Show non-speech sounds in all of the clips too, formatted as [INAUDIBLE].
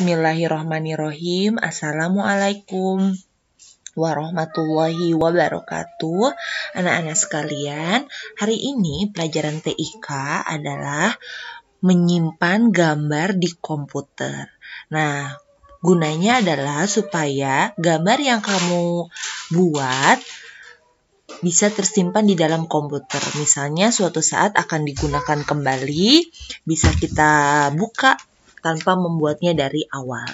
Bismillahirrahmanirrahim. Assalamualaikum warahmatullahi wabarakatuh. Anak-anak sekalian, hari ini pelajaran TIK adalah menyimpan gambar di komputer. Nah, gunanya adalah supaya gambar yang kamu buat bisa tersimpan di dalam komputer. Misalnya suatu saat akan digunakan kembali, bisa kita buka tanpa membuatnya dari awal.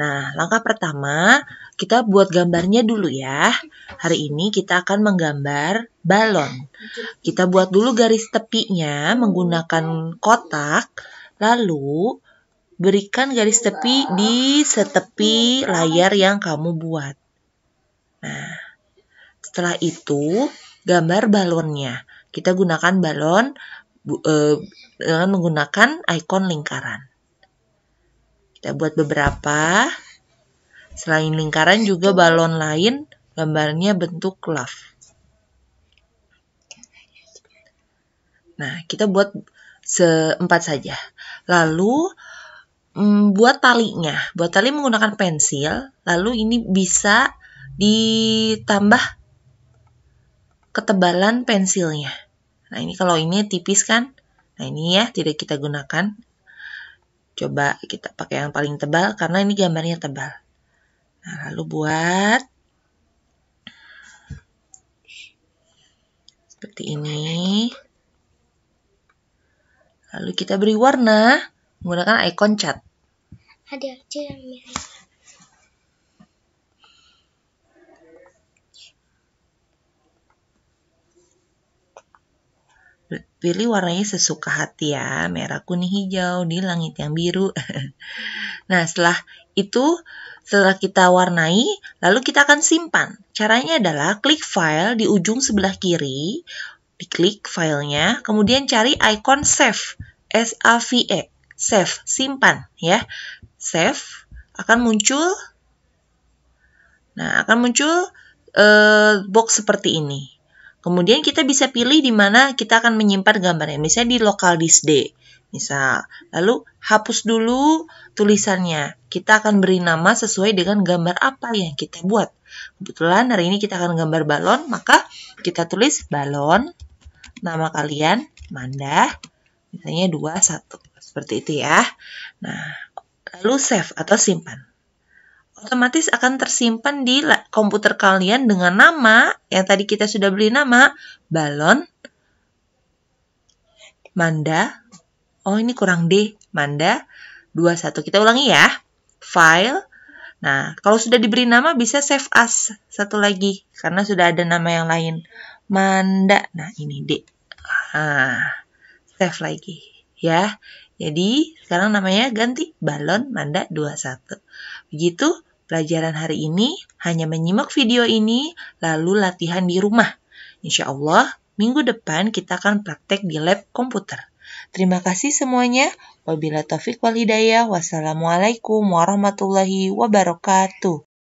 Nah, langkah pertama kita buat gambarnya dulu ya. Hari ini kita akan menggambar balon. Kita buat dulu garis tepinya menggunakan kotak, lalu berikan garis tepi di setepi layar yang kamu buat. Nah, setelah itu gambar balonnya. Kita gunakan balon eh, dengan menggunakan ikon lingkaran. Kita buat beberapa. Selain lingkaran juga balon lain gambarnya bentuk love. Nah, kita buat seempat saja. Lalu mm, buat talinya. Buat tali menggunakan pensil, lalu ini bisa ditambah ketebalan pensilnya. Nah, ini kalau ini tipis kan? Nah, ini ya tidak kita gunakan. Coba kita pakai yang paling tebal karena ini gambarnya tebal. Nah, lalu buat seperti ini. Lalu kita beri warna menggunakan icon cat. Ada aja yang mirip Pilih warnanya sesuka hati ya, merah, kuning, hijau di langit yang biru. [LAUGHS] nah, setelah itu setelah kita warnai, lalu kita akan simpan. Caranya adalah klik file di ujung sebelah kiri, diklik filenya, kemudian cari icon save, S A V E, save, simpan ya. Save akan muncul Nah, akan muncul uh, box seperti ini. Kemudian kita bisa pilih di mana kita akan menyimpan gambarnya. Misalnya di local disk D. Misal, lalu hapus dulu tulisannya. Kita akan beri nama sesuai dengan gambar apa yang kita buat. Kebetulan hari ini kita akan gambar balon, maka kita tulis balon, nama kalian, Manda, misalnya 2, 1. Seperti itu ya. Nah, lalu save atau simpan otomatis akan tersimpan di komputer kalian dengan nama yang tadi kita sudah beli nama balon manda oh ini kurang D manda 21 kita ulangi ya file nah kalau sudah diberi nama bisa save as satu lagi karena sudah ada nama yang lain manda nah ini D ah, save lagi ya jadi sekarang namanya ganti balon manda 21 begitu Pelajaran hari ini hanya menyimak video ini, lalu latihan di rumah. Insya Allah, minggu depan kita akan praktek di lab komputer. Terima kasih semuanya. Wabila taufiq wal hidayah. Wassalamualaikum warahmatullahi wabarakatuh.